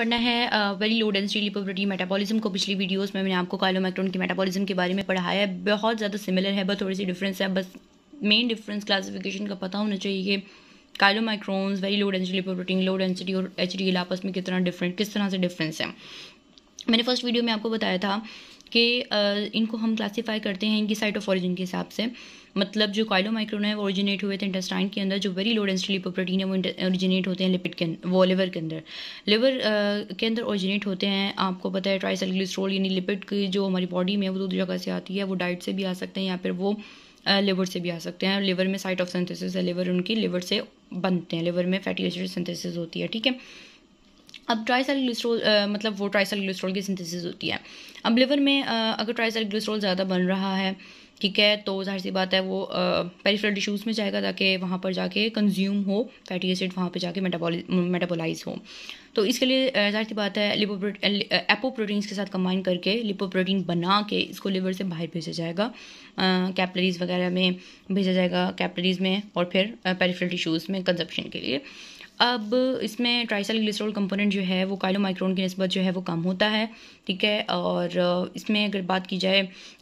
पढ़ना है very low density lipoprotein metabolism को पिछली वीडियोस में मैंने आपको कालोमैक्ट्रॉन की मेटाबॉलिज्म के बारे में पढ़ाया है बहुत ज़्यादा सिमिलर है बस थोड़ी सी डिफरेंस है बस मेन डिफरेंस क्लासिफिकेशन का पता होना चाहिए कि chylomicrons very low density lipoprotein low density और एच डी आपस में कितना डिफरेंट किस तरह से डिफरेंस है मैंने फर्स्ट वीडियो में आपको बताया था कि इनको हम क्लासीफाई करते हैं इनकी साइट ऑफ ऑरिजिन के हिसाब से मतलब जो माइक्रोन है वो ओरिजिनेट हुए थे इंटेस्टाइन के अंदर जो वेरी लो डेंसिटी प्रोटीन है वो ओरिजिनेट होते हैं लिपिड के वो लिवर के अंदर लिवर के अंदर ओरिजिनेट होते हैं आपको पता है ट्राइसलग्लिस्ट्रोल यानी लिपिड की जो हमारी बॉडी में वो दो जगह से आती है वो डाइट से भी आ सकते हैं या फिर वो लिवर से भी आ सकते हैं लिवर में साइट ऑफ सिंथेसिस है लिवर उनकी लिवर से बनते हैं लिवर में फैटी एसिड सिंथेसिस होती है ठीक है अब ट्राइसाइलिग्लिसरॉल मतलब वो ट्राइसाइलिग्लिसरॉल की सिंथेसिस होती है अब लिवर में आ, अगर ट्राइसाइलिग्लिसरॉल ज़्यादा बन रहा है ठीक है तो जाहिर सी बात है वो पेरिफेरल टिश्यूज़ में जाएगा ताकि वहाँ पर जाके कंज्यूम हो फैटी एसिड वहाँ पर जाके मेटाबोलाइज हो तो इसके लिए जाहिर सी बात है एपो एपोप्रोटीन्स के साथ कंबाइन करके लिपोप्रोटीन बना के इसको लिवर से बाहर भेजा जाएगा कैपलरीज वगैरह में भेजा जाएगा कैपलरीज में और फिर पेरिफेरल टिश्यूज़ में कंजप्शन के लिए अब इसमें ट्राइसल ग्लिसरॉल कंपोनेंट जो है वो काइलोमाइक्रोन की नस्बत जो है वो कम होता है ठीक है और इसमें अगर बात की जाए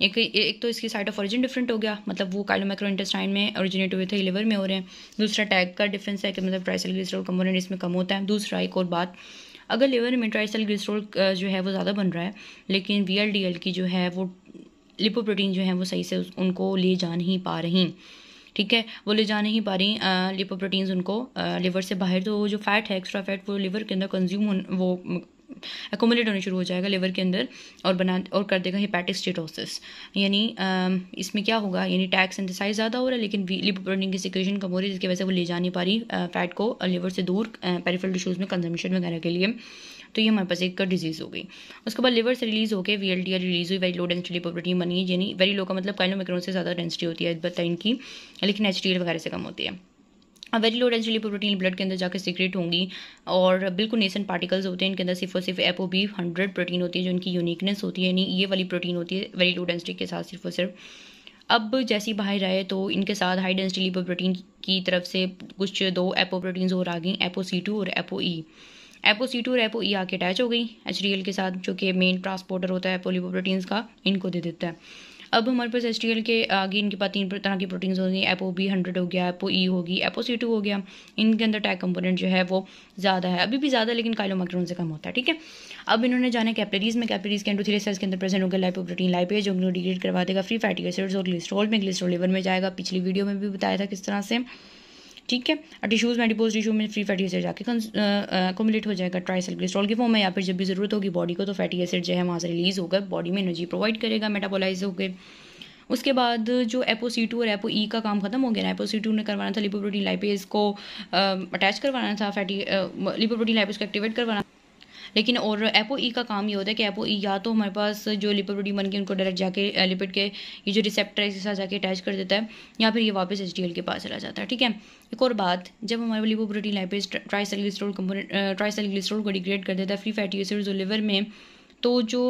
एक एक तो इसकी साइट ऑफ ऑरिजिन डिफरेंट हो गया मतलब वो काइलोमाइक्रोन इंटेस्टाइन में ओरिजिनेट हुए थे लिवर में हो रहे हैं दूसरा टैग का डिफरेंस है कि मतलब ट्राइसल ग्लिसरॉल कंपोनेंट इसमें कम होता है दूसरा एक और बात अगर लिवर में ट्राइसल ग्लिसरॉल जो है वो ज़्यादा बन रहा है लेकिन वी की जो है वो लिपोप्रोटीन जो है वो सही से उनको ले जा नहीं पा रही ठीक है वो ले जा नहीं पा रही लिपोप्रोटीन्स उनको लिवर से बाहर तो जो फैट है एक्स्ट्रा फैट वो लिवर के अंदर कंज्यूम वो एकोमोलेट होने शुरू हो जाएगा लिवर के अंदर और बना और कर देगा स्टेटोसिस यानी इसमें क्या होगा यानी टैक्स सिंथेसाइज ज़्यादा हो रहा है लेकिन लिपोप्रोटीन की सिक्रेशन कम हो रही है जिसकी वजह से वो ले जा नहीं पा रही फैट को लिवर से दूर पेरीफल टिश्यूज़ में कंजम्पन वगैरह के लिए तो ये हमारे पास एक डिजीज़ हो गई उसके बाद लिवर से रिलीज़ होकर वी एल रिलीज़ हुई वेरी लो डेंसिटी पॉपर्टी बनी यानी वेरी लो का मतलब काइनोमेक्रोन से ज़्यादा डेंसिटी होती है बताइन की लेकिन एच वगैरह से कम होती है अब very low density protein blood के अंदर जाकर सीक्रेट होंगी और बिल्कुल नेसन पार्टिकल्स होते हैं इनके अंदर सिर्फ और सिर्फ एपो बी हंड्रेड प्रोटीन होती है जो इनकी यूनिकनेस होती है यानी ये वाली प्रोटीन होती है वेरी लो डेंसिटी के साथ सिर्फ और सिर्फ अब जैसी बाहर आए तो इनके साथ हाई डेंसिटी प्रोटीन की तरफ से कुछ दो एपो प्रोटीन्स और आ गई एपो सी टू और apo E e. Apo C two और एपो ई आके अटैच हो गई एच के साथ जो कि मेन ट्रांसपोर्टर होता है पोलिपोप्रोटीन्स का इनको दे देता है अब हमारे पास एच के आगे इनके पास तीन तरह की प्रोटीन्स होंगी एपो बी हंड्रेड हो गया एपो ई e होगी एपो सी टू हो गया इनके अंदर टैग कंपोनेंट जो है वो ज़्यादा है अभी भी ज़्यादा लेकिन काइलोमाइक्रोन से कम होता है ठीक है अब इन्होंने जाना कैपलरीज में कैपलरीज के एंडोथीरियल सेल्स के अंदर प्रेजेंट होगा लाइपोप्रोटीन लाइपेज इनको डिग्रेड करवा देगा फ्री फैटी एसिड्स और ग्लिस्ट्रोल में ग्लिस्ट्रोल लिवर में जाएगा पिछली वीडियो में भी बताया था किस तरह से ठीक है और टिश्यूज़ मेडिपोज टिशू टिश्यू में फ्री फैटी एसिड जाके अकोमुलेट हो जाएगा ट्राइसलग्लिस्ट्रॉल की फॉर्म में या फिर जब भी ज़रूरत होगी बॉडी को तो फैटी एसिड जो है वहाँ से रिलीज़ होगा बॉडी में एनर्जी प्रोवाइड करेगा मेटाबोलाइज होकर उसके बाद जो एपो सी टू और एपो ई e का काम खत्म हो गया ना एपो सी टू ने करवाना था लिपोप्रोटीन लाइपेज को अटैच करवाना था फैटी लिपोप्रोटीन लाइपेज को एक्टिवेट करवाना लेकिन और एपो ई e का काम ये होता है कि एपो ई e या तो हमारे पास जो लिपिड प्रोटीन बन के उनको डायरेक्ट जाके लिपिड के ये जो रिसेप्टर है इसके साथ जाके अटैच कर देता है या फिर ये वापस एच के पास चला जाता है ठीक है एक और बात जब हमारे lipoprotein lipase triacylglycerol component triacylglycerol को डिग्रेड कर देता है फ्री फैटी एसिड जो लिवर में तो जो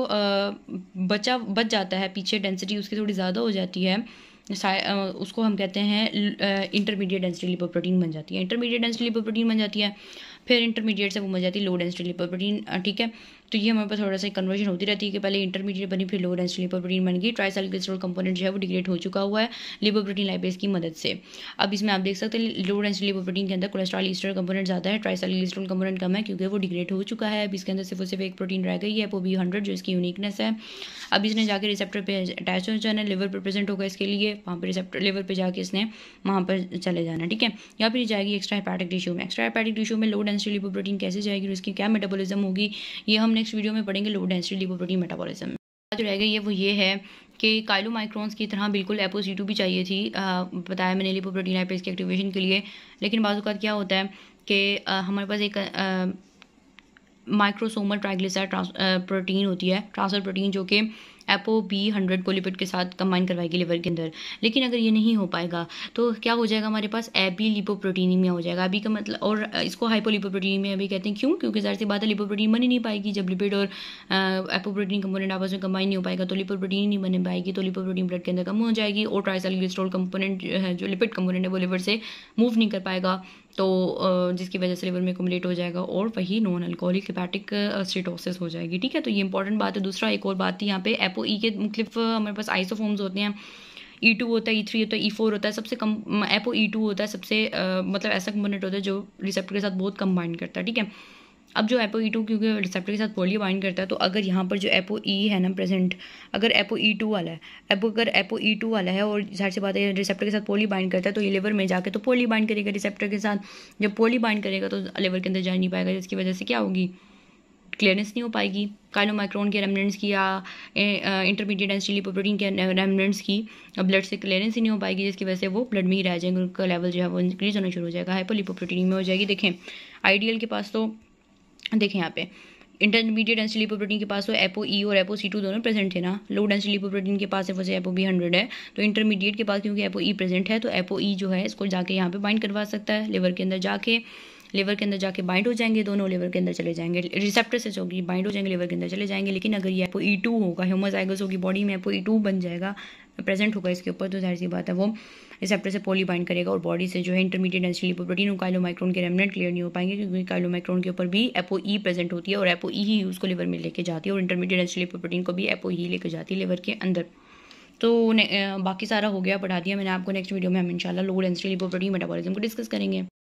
बचा बच जाता है पीछे डेंसिटी उसकी थोड़ी ज़्यादा हो जाती है उसको हम कहते हैं इंटरमीडिएट डेंसिटी लिपोप्रोटीन बन जाती है इंटरमीडिएट डेंसिटी लिपोप्रोटीन बन जाती है फिर इंटरमीडिएट से वो बन जाती है लो डेंसिटी लिपोप्रोटीन ठीक है तो ये हमारे पास थोड़ा सा कन्वर्जन होती रहती है कि पहले इंटरमीडिएट बनी फिर लो डेंस लिपोप्रोटीन बन गई ट्राई साइल कंपोनेंट जो है वो डिग्रेड हो चुका हुआ है लिपोप्रोटीन लाइपेज की मदद से अब इसमें आप देख सकते हैं लो डेंस लिपोप्रोटीन के अंदर कोलेस्ट्रॉल ईस्टर कंपोनेंट ज़्यादा है ट्राई साइल कंपोनेंट कम है क्योंकि वो डिग्रेड हो चुका है अब इसके अंदर सिर्फ सिर्फ एक प्रोटीन रह गई है वो भी हंड्रेड जो इसकी यूनिकनेस है अब इसने जाकर रिसेप्टर पर अटैच हो जाना है लिवर पर प्रेजेंट होगा इसके लिए वहाँ पर रिसेप्टर लिवर पर जाकर इसने वहाँ पर चले जाना ठीक है या फिर जाएगी एक्स्ट्रा हेपैटिक टिश्यू में एक्स्ट्रा हेपैटिक टिश्यू में लो डेंसिटी लिपोप्रोटीन कैसे जाएगी और इसकी क्या मेटाबॉलिज्म होगी ये हमने नेक्स्ट वीडियो में पढ़ेंगे लो डेंसिटी लिपोप्रोटीन मेटाबॉलिज्म जो रह गई है वो ये है कि काइलो माइक्रोन्स की तरह बिल्कुल एपोसी टू भी चाहिए थी आ, बताया मैंने लिपोप्रोटीन आईपेज के एक्टिवेशन के लिए लेकिन का क्या होता है कि हमारे पास एक आ, माइक्रोसोमल ट्राइग्लिसराइड प्रोटीन होती है ट्रांसफर प्रोटीन जो कि एपो बी हंड्रेड को लिपिड के साथ कंबाइन करवाएगी लिवर के अंदर लेकिन अगर ये नहीं हो पाएगा तो क्या हो जाएगा हमारे पास एबी लिपोप्रोटीनिमिया हो जाएगा अभी का मतलब और इसको हाइपोलिपोप्रोटीनिमिया भी कहते हैं क्यों क्योंकि ज़ाहिर सी बात है लिपोप्रोटीन बन ही नहीं पाएगी जब लिपिड और एपोप्रोटीन uh, कंपोनेंट आपस में कंबाइन नहीं हो पाएगा तो लिपोप्रोटीन नहीं बन पाएगी तो लिपोप्रोटीन ब्लड के अंदर कम हो जाएगी और ट्राइसल कंपोनेंट जो लिपिड कंपोनेंट है वो लिवर से मूव नहीं कर पाएगा तो जिसकी वजह से लिवर में कुमलेट हो जाएगा और वही नॉन अल्कोहलिक हिपैटिक स्टेटोसिस हो जाएगी ठीक है तो ये इंपॉर्टेंट बात है दूसरा एक और बात थी यहाँ पे एपो ई के मुख्तफ हमारे पास आइसोफॉर्म्स होते हैं ई e टू होता है ई e थ्री होता है ई e फोर होता है सबसे कम एपो ई टू होता है सबसे आ, मतलब ऐसा कंपोनेंट होता है जो रिसेप्टर के साथ बहुत कंबाइन करता है ठीक है अब जो एपो ई टू क्योंकि रिसेप्टर के साथ पोली बाइंड करता है तो अगर यहाँ पर जो एपो ई e है ना प्रेजेंट अगर एपो ई टू वाला है एपो अगर एपो ई टू वाला है और जहर से बात है रिसेप्टर के साथ पोली बाइंड करता है तो ये लेवर में जाकर तो पोली बाइंड करेगा रिसेप्टर के साथ जब पोली बाइंड करेगा तो लेवर के अंदर जा नहीं पाएगा जिसकी वजह से क्या होगी क्लियरेंस नहीं हो पाएगी काइनोमाइक्रोन के रेमनेंट्स की या इंटरमीडिएट डेंसिटी प्रोटीन के रेमनेंट्स की ब्लड से क्लियरेंस ही नहीं हो पाएगी जिसकी वजह से वो ब्लड में ही रह जाएंगे उनका लेवल जो है वो इंक्रीज होना शुरू हो जाएगा हाइपोलिपोप्रोटीन में हो जाएगी देखें आइडियल के पास तो देखें यहाँ पे इंटरमीडिएट डेंसिटी लिपोप्रोटीन के पास तो एपो ई e और एपो सी टू दोनों प्रेजेंट थे ना लो डेंसिटी लिपोप्रोटीन के पास है वैसे एपो बी हंड्रेड है तो इंटरमीडिएट के पास क्योंकि एपो ई प्रेजेंट है तो एपो ई e जो है इसको जाके यहाँ पे बाइंड करवा सकता है लिवर के अंदर जाके लिवर के अंदर जाके बाइंड हो जाएंगे दोनों लिवर के अंदर चले जाएंगे रिसेप्टर से होगी बाइंड हो जाएंगे लिवर के अंदर चले जाएंगे लेकिन अगर ये एपो ई e टू होगा ह्यूमाजाइगस होगी बॉडी में एपो ई e टू बन जाएगा प्रेजेंट होगा इसके ऊपर तो जाहिर सी बात है वो रिसेप्टर से पोली बाइंड करेगा और बॉडी से जो है इंटरमीडिएट डेंसिटी प्रोटीन और काइलोमाइक्रोन के रेमनेट क्लियर नहीं हो पाएंगे क्योंकि काइलोमाइक्रोन के ऊपर भी एपो ई e प्रेजेंट होती है और एपो ई ही उसको लिवर में लेके जाती है और इंटरमीडिएट डेंसिटी लिपोप्रोटीन को भी एपो ई लेकर जाती है लिवर के अंदर तो बाकी सारा हो गया पढ़ा दिया मैंने आपको नेक्स्ट वीडियो में हम इंशाल्लाह लो डेंसिटी लिपोप्रोटीन मेटाबॉलिज्म को डिस्कस करेंगे